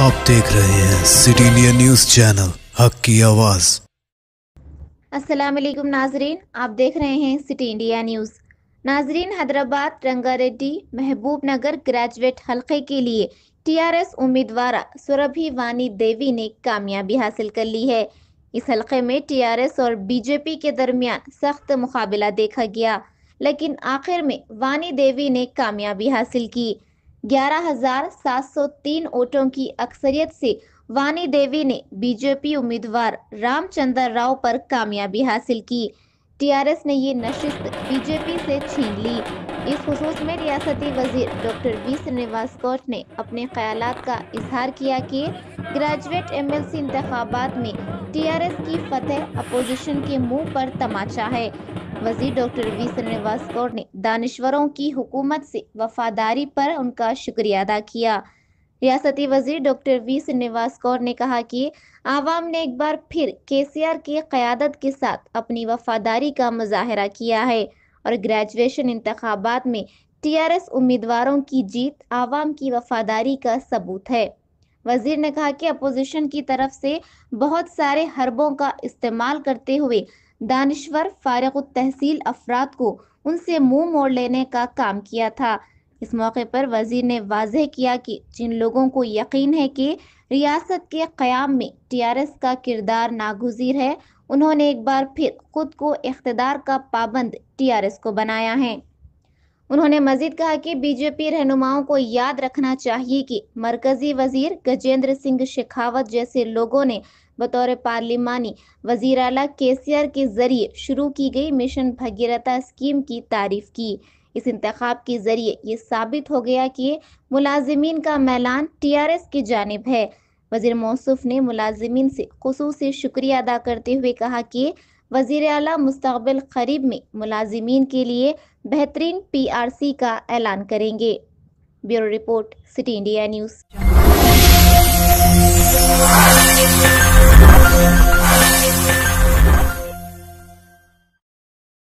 आप देख रहे हैं सिटी इंडिया न्यूज चैनल हक की आवाज अस्सलाम वालेकुम नाजरीन आप देख रहे हैं सिटी इंडिया न्यूज नाजरीन हैदराबाद रंगारेड्डी महबूब नगर ग्रेजुएट हलके के लिए टीआरएस उम्मीदवार सुरभि वानी देवी ने कामयाबी हासिल कर ली है इस हलके में टीआरएस और बीजेपी के दरमियान सख्त मुकाबला देखा गया लेकिन आखिर में वानी देवी ने कामयाबी हासिल की 11,703 वोटों की अक्सरियत से वानी देवी ने बीजेपी उम्मीदवार रामचंद्र राव पर कामयाबी हासिल की टीआरएस ने ये नशिस्त बीजेपी से छीन ली इस खसूस में रियासती वजीर डॉक्टर वी श्रीनिवास कोट ने अपने ख्याल का इजहार किया कि ग्रेजुएट एम एल सी इंतबात में टीआरएस की फतह अपोजिशन के मुंह पर तमाचा है वजीर डॉक्टर वी श्रीनिवास कौर ने दानश्वरों की हुकूमत से वफादारी पर उनका शुक्रिया अदा किया रियासती वजीर डॉक्टर वी श्रीनिवास कौर ने कहा कि आवाम ने एक बार फिर केसीआर की क़्यादत के साथ अपनी वफादारी का मुजाहरा किया है और ग्रेजुएशन इंतबात में टीआरएस उम्मीदवारों की जीत आवाम की वफादारी का सबूत है वजीर ने कहा कि अपोजिशन की तरफ से बहुत सारे हरबों का इस्तेमाल करते हुए दानश्वर फारग तहसील अफराद को उनसे मुंह मोड़ लेने का काम किया था इस मौके पर वजीर ने वाजह किया कि जिन लोगों को यकीन है कि रियासत के क़्याम में टीआरएस का किरदार नागुजीर है उन्होंने एक बार फिर खुद को इकतदार का पाबंद टीआरएस को बनाया है उन्होंने मजीद कहा कि बीजेपी रहनुमाओं को याद रखना चाहिए कि मरकजी वजीर गजेंद्र सिंह शेखावत जैसे लोगों ने बतौर पार्लिमानी वजीर अला केसीआर के जरिए शुरू की गई मिशन भगीरथा स्कीम की तारीफ की इस इंतखाब के जरिए ये साबित हो गया कि मुलाजमीन का मैलान टी आर एस की जानब है वजीर मौसुफ ने मुलाजमीन से खसूस शुक्रिया अदा करते हुए कहा कि वजीर अला मुस्तबिल करीब में मुलाजिमीन के लिए बेहतरीन पी आर सी का ऐलान करेंगे bureau report city India news